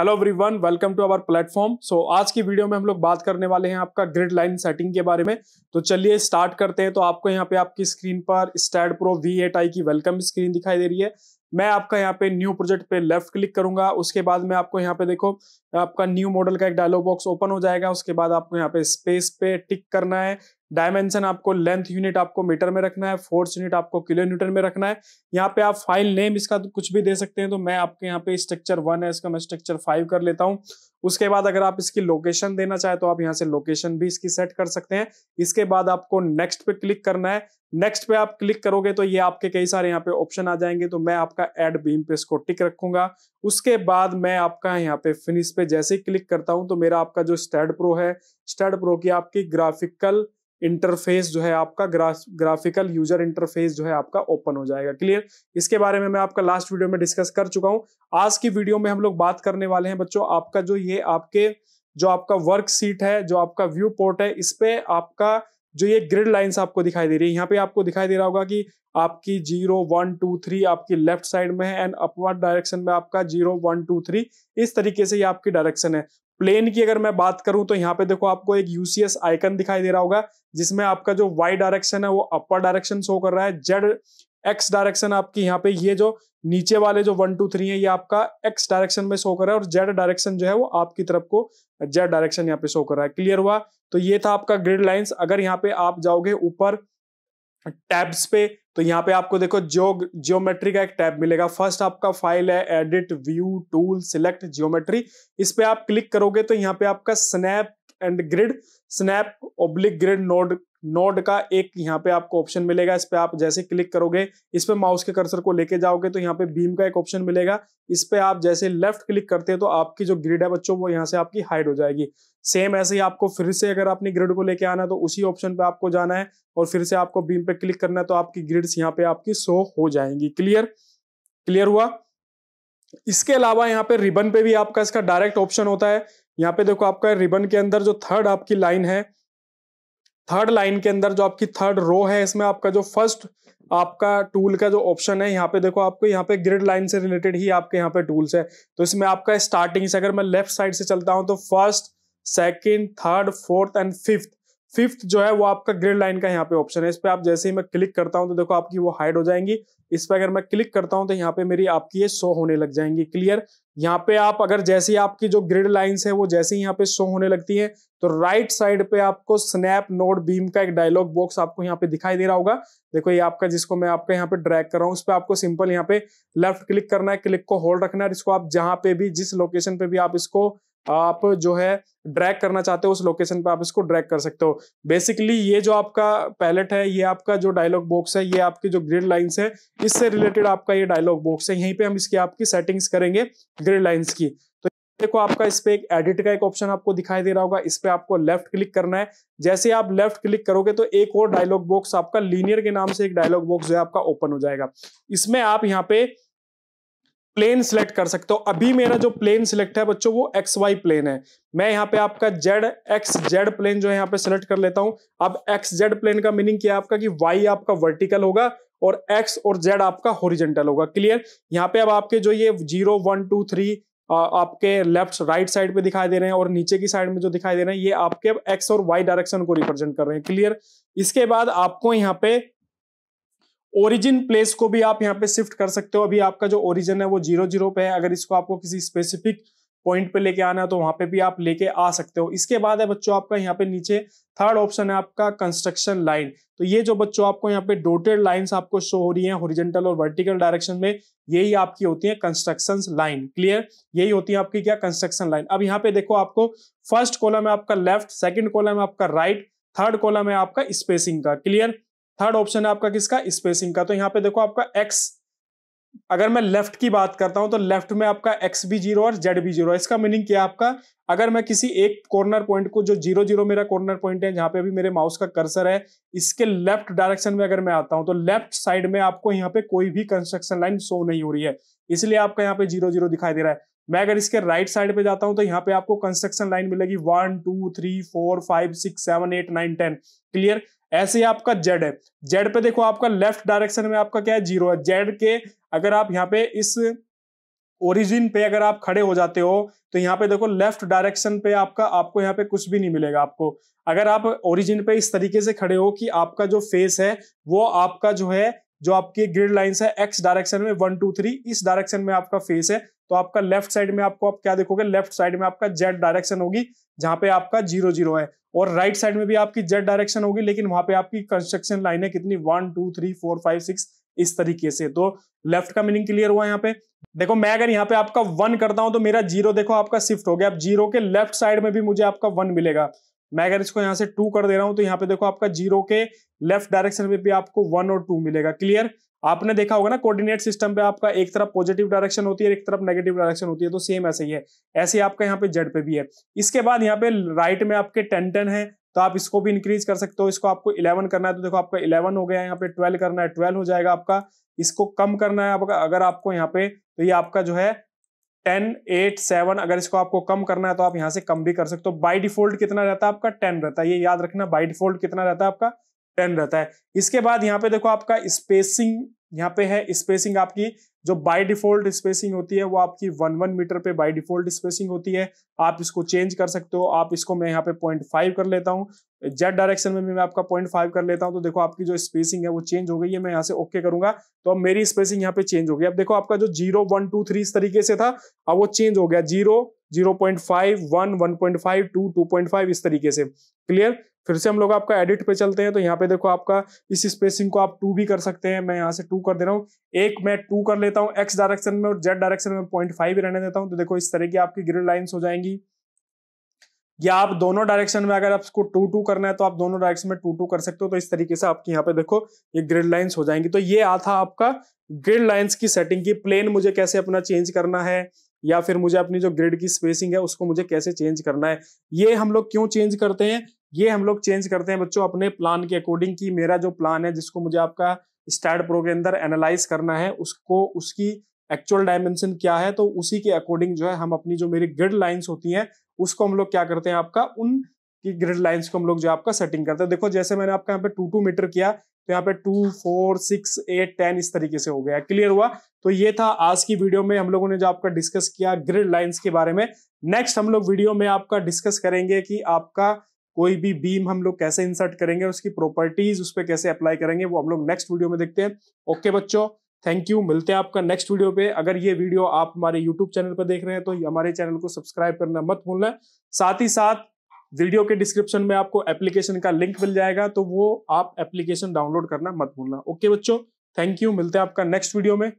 hello everyone welcome to our platform so आज की video में हम लोग बात करने वाले हैं आपका ग्रिड लाइन सेटिंग के बारे में तो चलिए स्टार्ट करते हैं तो आपको यहाँ पे आपकी स्क्रीन पर STAAD Pro V eight I की वेलकम स्क्रीन दिखाई दे रही है मैं आपका यहाँ पे न्यू प्रोजेक्ट पे लेफ्ट क्लिक करूंगा उसके बाद में आपको यहाँ पे देखो आपका न्यू मॉडल का एक डायलॉग बॉक्स ओपन हो जाएगा उसके बाद आपको यहाँ पे स्पेस पे टिक करना है डायमेंशन आपको लेंथ यूनिट आपको मीटर में रखना है फोर्स यूनिट आपको किलो न्यूटन में रखना है यहाँ पे आप फाइल नेम इसका तो कुछ भी दे सकते हैं तो मैं आपके यहाँ पे स्ट्रक्चर वन है इसका मैं स्ट्रक्चर फाइव कर लेता हूँ उसके बाद अगर आप इसकी लोकेशन देना चाहे तो आप यहाँ से लोकेशन भी इसकी सेट कर सकते हैं इसके बाद आपको नेक्स्ट पे क्लिक करना है नेक्स्ट पे आप क्लिक करोगे तो ये आपके कई सारे यहाँ पे ऑप्शन आ जाएंगे तो मैं आपका एड बीम पे इसको टिक रखूंगा उसके बाद मैं आपका यहाँ पे फिनिश पे जैसे ही क्लिक करता हूँ तो मेरा आपका जो स्टेड प्रो है स्टेड प्रो की आपकी ग्राफिकल इंटरफेस जो है आपका ग्राफ ग्राफिकल यूजर इंटरफेस जो है आपका ओपन हो जाएगा क्लियर इसके बारे में मैं आपका लास्ट वीडियो में डिस्कस कर चुका हूँ आज की वीडियो में हम लोग बात करने वाले हैं बच्चों आपका जो ये आपके जो आपका वर्कशीट है जो आपका व्यू पोर्ट है इस पे आपका जो ये ग्रिड लाइंस आपको दिखाई दे रही है यहाँ पे आपको दिखाई दे रहा होगा कि आपकी जीरो वन टू थ्री आपकी लेफ्ट साइड में है एंड अपवर्ड डायरेक्शन में आपका जीरो वन टू थ्री इस तरीके से ये आपकी डायरेक्शन है प्लेन की अगर मैं बात करूं तो यहाँ पे देखो आपको एक यूसीएस आइकन दिखाई दे रहा होगा जिसमें आपका जो वाई डायरेक्शन है वो अपर डायरेक्शन शो कर रहा है जेड एक्स डायरेक्शन आपकी यहाँ पे ये जो नीचे वाले जो वन टू थ्री है ये आपका एक्स डायरेक्शन में शो कर रहा है और जेड डायरेक्शन जो है वो आपकी तरफ को जेड डायरेक्शन यहाँ पे शो कर रहा है क्लियर हुआ तो ये था आपका ग्रिड लाइन्स अगर यहाँ पे आप जाओगे ऊपर टैब्स पे तो यहाँ पे आपको देखो जियो जियोमेट्री का एक टैब मिलेगा फर्स्ट आपका फाइल है edit view tool select geometry इस पे आप क्लिक करोगे तो यहाँ पे आपका snap and grid snap oblique grid node node का एक यहाँ पे आपको ऑप्शन मिलेगा इस पर आप जैसे क्लिक करोगे इस पर माउस के कर्सर को लेके जाओगे तो यहाँ पे बीम का एक ऑप्शन मिलेगा इस पर आप जैसे लेफ्ट क्लिक करते हैं तो आपकी जो ग्रिड है बच्चों वो यहाँ से आपकी हाइड हो जाएगी सेम ऐसे ही आपको फिर से अगर आपने ग्रिड को लेके आना है तो उसी ऑप्शन पे आपको जाना है और फिर से आपको बीम पे क्लिक करना है तो आपकी ग्रिड्स यहाँ पे आपकी शो हो जाएंगी क्लियर क्लियर हुआ इसके अलावा यहाँ पे रिबन पे भी आपका इसका डायरेक्ट ऑप्शन होता है यहाँ पे देखो आपका रिबन के अंदर जो थर्ड आपकी लाइन है थर्ड लाइन के अंदर जो आपकी थर्ड रो है इसमें आपका जो फर्स्ट आपका टूल का जो ऑप्शन है यहाँ पे देखो आपको यहाँ पे ग्रिड लाइन से रिलेटेड ही आपके यहाँ पे टूल्स है तो इसमें आपका स्टार्टिंग से अगर मैं लेफ्ट साइड से चलता हूँ तो first second third fourth and fifth fifth जो है वो आपका ग्रिड लाइन का यहाँ पे ऑप्शन है इस पर आप जैसे ही मैं क्लिक करता हूँ तो देखो आपकी वो हाइड हो जाएंगी इस पर अगर मैं क्लिक करता हूँ तो यहाँ पे मेरी आपकी ये शो होने लग जाएंगी क्लियर यहाँ पे आप अगर जैसे ही आपकी जो ग्रिड लाइंस है वो जैसे ही यहाँ पे शो होने लगती है तो राइट साइड पे आपको स्नैप नोड बीम का एक डायलॉग बॉक्स आपको यहाँ पे दिखाई दे रहा होगा देखो ये आपका जिसको मैं आपका यहाँ पे ड्रैग कर रहा हूँ उस पर आपको सिंपल यहाँ पे लेफ्ट क्लिक करना है क्लिक को होल्ड रखना है इसको आप जहां पे भी जिस लोकेशन पे भी आप इसको आप जो है ड्रैग करना चाहते हो उस लोकेशन पे आप इसको ड्रैग कर सकते हो बेसिकली ये जो आपका पैलेट है ये आपका जो डायलॉग बॉक्स है ये आपकी जो ग्रिड लाइंस है इससे रिलेटेड आपका ये डायलॉग बॉक्स है यहीं पे हम इसकी आपकी सेटिंग्स करेंगे ग्रिड लाइंस की तो देखो आपका इस पे एक एडिट का एक ऑप्शन आपको दिखाई दे रहा होगा इस पे आपको लेफ्ट क्लिक करना है जैसे आप लेफ्ट क्लिक करोगे तो एक और डायलॉग बॉक्स आपका लीनियर के नाम से एक डायलॉग बॉक्स जो है आपका ओपन हो जाएगा इसमें आप यहाँ पे प्लेन सिलेक्ट कर सकते हो अभी मेरा जो प्लेन सिलेक्ट है बच्चों वो एक्स वाई प्लेन है मैं यहाँ पे आपका जेड एक्स जेड प्लेन जो है यहाँ पे सिलेक्ट कर लेता हूं अब एक्स जेड प्लेन का मीनिंग क्या है आपका कि वाई आपका वर्टिकल होगा और एक्स और जेड आपका होरिजेंटल होगा क्लियर यहाँ पे अब आपके जो ये जीरो वन टू थ्री आपके लेफ्ट राइट साइड पे दिखाई दे रहे हैं और नीचे की साइड में जो दिखाई दे रहे हैं ये आपके अब एक्स और वाई डायरेक्शन को रिप्रेजेंट कर रहे हैं क्लियर इसके बाद आपको यहाँ पे ओरिजिन प्लेस को भी आप यहाँ पे शिफ्ट कर सकते हो अभी आपका जो ओरिजिन है वो जीरो जीरो पे है अगर इसको आपको किसी स्पेसिफिक पॉइंट पे लेके आना है तो वहां पे भी आप लेके आ सकते हो इसके बाद है बच्चों आपका यहाँ पे नीचे थर्ड ऑप्शन है आपका कंस्ट्रक्शन लाइन तो ये जो बच्चों आपको यहाँ पे डोटेड लाइन आपको शो हो रही हैं हॉरिजेंटल और वर्टिकल डायरेक्शन में यही आपकी होती है कंस्ट्रक्शन लाइन क्लियर यही होती है आपकी क्या कंस्ट्रक्शन लाइन अब यहाँ पे देखो आपको फर्स्ट कॉलम है आपका लेफ्ट सेकेंड कॉलम है आपका राइट थर्ड कॉलम है आपका स्पेसिंग का क्लियर थर्ड ऑप्शन है आपका किसका स्पेसिंग का तो यहाँ पे देखो आपका एक्स अगर मैं लेफ्ट की बात करता हूं तो लेफ्ट में आपका एक्स भी जीरो और जेड भी जीरो इसका मीनिंग क्या आपका अगर मैं किसी एक कॉर्नर पॉइंट को जो जीरो जीरो मेरा कॉर्नर पॉइंट है जहां पे अभी मेरे माउस का कर्सर है इसके लेफ्ट डायरेक्शन में अगर मैं आता हूं तो लेफ्ट साइड में आपको यहाँ पे कोई भी कंस्ट्रक्शन लाइन शो नहीं हो रही है इसलिए आपका यहाँ पे जीरो जीरो दिखाई दे रहा है मैं अगर इसके राइट साइड पे जाता हूं तो यहाँ पे आपको कंस्ट्रक्शन लाइन मिलेगी one two three four five six seven eight nine ten clear ऐसे ही आपका जेड है जेड पे देखो आपका लेफ्ट डायरेक्शन में आपका क्या है जीरो है जेड के अगर आप यहाँ पे इस ओरिजिन पे अगर आप खड़े हो जाते हो तो यहाँ पे देखो लेफ्ट डायरेक्शन पे आपका आपको यहाँ पे कुछ भी नहीं मिलेगा आपको अगर आप ओरिजिन पे इस तरीके से खड़े हो कि आपका जो फेस है वो आपका जो है जो आपकी ग्रिड लाइंस है एक्स डायरेक्शन में वन टू थ्री इस डायरेक्शन में आपका फेस है तो आपका लेफ्ट साइड में आपको आप क्या देखोगे लेफ्ट साइड में आपका जेड डायरेक्शन होगी जहां पे आपका जीरो जीरो है और राइट right साइड में भी आपकी जेड डायरेक्शन होगी लेकिन वहां पे आपकी कंस्ट्रक्शन लाइन है कितनी one two three four five six इस तरीके से तो लेफ्ट का मीनिंग क्लियर हुआ यहाँ पे देखो मैं अगर यहाँ पे आपका वन करता हूं तो मेरा जीरो देखो आपका शिफ्ट हो गया अब जीरो के लेफ्ट साइड में भी मुझे आपका वन मिलेगा मैं अगर इसको यहाँ से टू कर दे रहा हूं तो यहाँ पे देखो आपका जीरो के लेफ्ट डायरेक्शन में भी आपको वन और टू मिलेगा क्लियर आपने देखा होगा ना कोऑर्डिनेट सिस्टम पे आपका एक तरफ पॉजिटिव डायरेक्शन होती है एक तरफ नेगेटिव डायरेक्शन होती है तो सेम ऐसे ही है ऐसे ही आपका यहाँ पे जेड पे भी है इसके बाद यहाँ पे राइट में आपके टेन टेन है तो आप इसको भी इंक्रीज कर सकते हो इसको आपको इलेवन करना है तो देखो आपका इलेवन हो गया यहाँ पे ट्वेल्व करना है ट्वेल्व हो जाएगा आपका इसको कम करना है आपका अगर आपको यहाँ पे तो ये आपका जो है टेन एट सेवन अगर इसको आपको कम करना है तो आप यहाँ से कम भी कर सकते हो बाई डिफॉल्ट कितना रहता है आपका टेन रहता है ये याद रखना बाई डिफॉल्ट कितना रहता है आपका टेन रहता है इसके बाद यहाँ पे देखो आपका स्पेसिंग यहाँ पे है स्पेसिंग आपकी जो बाय डिफॉल्ट स्पेसिंग होती है वो आपकी वन वन मीटर पे बाय डिफॉल्ट स्पेसिंग होती है आप इसको चेंज कर सकते हो आप इसको मैं यहाँ पे पॉइंट फाइव कर लेता हूँ जेड डायरेक्शन में मैं आपका पॉइंट फाइव कर लेता हूँ तो देखो आपकी जो स्पेसिंग है वो चेंज हो गई है मैं यहाँ से ओके करूंगा तो अब मेरी स्पेसिंग यहाँ पे चेंज हो गई अब देखो आपका जो जीरो वन टू थ्री इस तरीके से था अब वो चेंज हो गया zero zero point five one one point five two two point five इस तरीके से क्लियर फिर से हम लोग आपका एडिट पे चलते हैं तो यहाँ पे देखो आपका इस स्पेसिंग को आप टू भी कर सकते हैं मैं यहाँ से टू कर दे रहा हूँ एक मैं टू कर लेता हूँ एक्स डायरेक्शन में और जेड डायरेक्शन में पॉइंट फाइव रहने देता हूँ तो देखो इस तरह की आपकी ग्रिड लाइन्स हो जाएंगी या आप दोनों डायरेक्शन में अगर आपको टू टू करना है तो आप दोनों डायरेक्शन में टू टू कर सकते हो तो इस तरीके से आपकी यहाँ पे देखो ये ग्रिड लाइन्स हो जाएंगी तो ये आता आपका ग्रिड लाइन्स की सेटिंग की प्लेन मुझे कैसे अपना चेंज करना है या फिर मुझे अपनी जो ग्रिड की स्पेसिंग है उसको मुझे कैसे चेंज करना है ये हम लोग क्यों चेंज करते हैं ये हम लोग चेंज करते हैं बच्चों अपने प्लान के अकॉर्डिंग की मेरा जो प्लान है जिसको मुझे आपका स्टार्ट प्रो के अंदर एनालाइज करना है उसको उसकी एक्चुअल डायमेंशन क्या है तो उसी के अकॉर्डिंग जो है हम अपनी जो मेरी ग्रिड लाइंस होती हैं उसको हम लोग क्या करते हैं आपका उन की ग्रिड लाइंस को हम लोग जो आपका सेटिंग करते हैं देखो जैसे मैंने आपका यहाँ पे टू टू मीटर किया तो यहाँ पे two four six eight ten इस तरीके से हो गया क्लियर हुआ तो ये था आज की वीडियो में हम लोगों ने जो आपका डिस्कस किया ग्रिड लाइन्स के बारे में नेक्स्ट हम लोग वीडियो में आपका डिस्कस करेंगे कि आपका कोई भी बीम हम लोग कैसे इंसर्ट करेंगे उसकी प्रॉपर्टीज उस पर कैसे अप्लाई करेंगे वो हम लोग नेक्स्ट वीडियो में देखते हैं ओके बच्चों थैंक यू मिलते हैं आपका नेक्स्ट वीडियो पे अगर ये वीडियो आप हमारे यूट्यूब चैनल पर देख रहे हैं तो हमारे चैनल को सब्सक्राइब करना मत भूलना साथ ही साथ वीडियो के डिस्क्रिप्शन में आपको एप्लीकेशन का लिंक मिल जाएगा तो वो आप एप्लीकेशन डाउनलोड करना मत भूलना ओके बच्चों थैंक यू मिलते हैं आपका नेक्स्ट वीडियो में